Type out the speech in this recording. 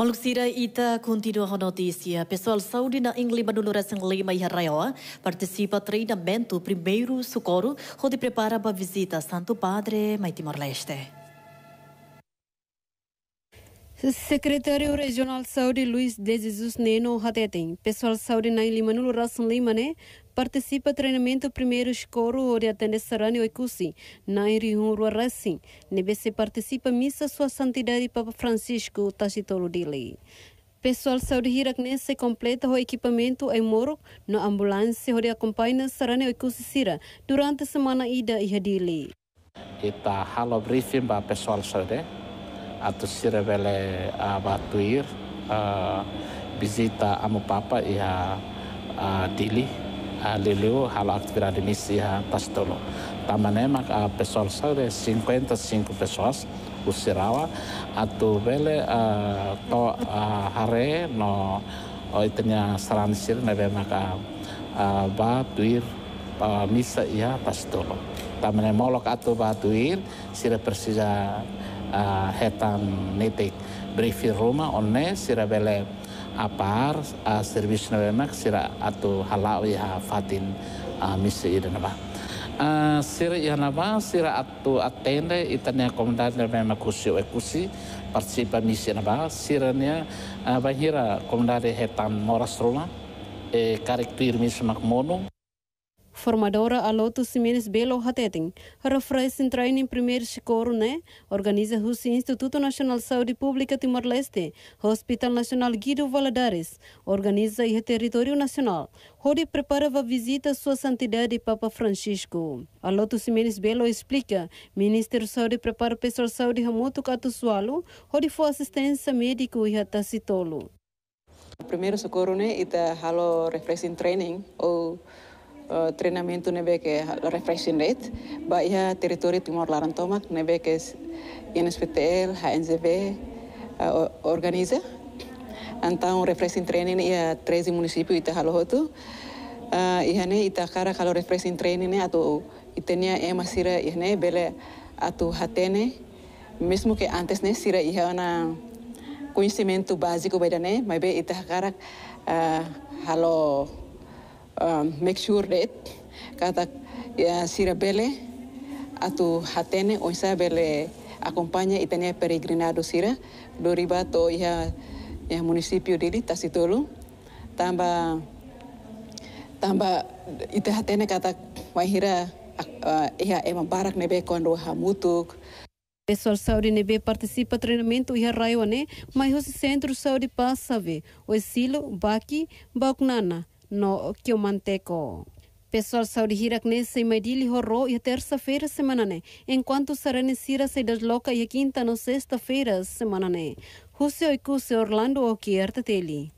Maluksira ita continua a notícia. Pessoal saúde na Inglima do Lourenço Lima e Arraioa participa treinamento primeiro socorro onde prepara para visita Santo Padre, Maitimor-Leste. Secretário Regional Saúde Luiz de Jesus Neno Hateten, Pessoal Saúde na Rasson Rasun Limane participa treinamento primeiro escoro de atendesarani oikusi na Irihunru Rasin. Nebese participa missa sua santidade Papa Francisco Tachitolo Dili. Pessoal saúde hiragnense completa o equipamento em Moro na ambulância onde acompanha sarani oikusi sira durante a semana ida e hadili. Ita halo briefing para pessoal saúde atosirebele a ah, batuir a ah, bisita amu papa iha ah, dili dili a liliu halo actividade misi iha tastolo tamanema a pesol sore 55 pesos usirawa atau bele to a hare no oitnya saransir nebe maka batuir misa misa iha tastolo tamane molok atau batuir sire persija Eh, hetan briefir Roma onne sira bele apar a eh, service nawemak sira atu halau ya fatin a eh, misi idanaba sira ihanaba sira atu atende itanya komandan nawemak kusi ekusi partisipa misi naba siranya bahira komandan hetan moras Roma e karakter misi makmono Formadora Aloto Simenes Belo Hatetin, a se training primeiro chicoro, né? Organiza o Instituto Nacional de Saúde Pública Timor-Leste, Hospital Nacional Guido Valadares, organiza e território nacional, onde preparava visita à sua santidade Papa Francisco. Aloto Simenes Belo explica, Ministério da Saúde prepara o pessoal de saúde remoto catusualo, onde foi assistência médico e atacitolo. Primeiro socorro, né? E halo refreshing training, ou... Oh uh, eh, treinamento nebeke refreshing rate ba teritori territori timor laran tomak nebeke NSPTL HNZB uh, eh, organiza anta un refreshing training ia 13 municipio ita halohotu uh, eh, ihane ita kara kalau refreshing training atau itenia ema sira ihane bele atu hatene mesmo ke antes ne sira ihana conhecimento básico bedane mas be ita kara uh, halo Um, make sure that kata ya, sirabele atau hatene o isabele acompaña y tenía peregrinado sira doribato ya ya municipio dili tasitolu tamba tamba ite hatene kata wahira uh, ia emang barak nebe kondo hamutuk Pessoal saúde nebe participa treinamento ia raio ane, mas os centro saúde passa ve, o esilo, baki, bauknana, no que o manteco. Pessoal saúde hirak nesse mai dili horro y terça-feira semana né. Enquanto saranesira se desloca y quinta no sexta-feira semana né. y se Orlando o que teli.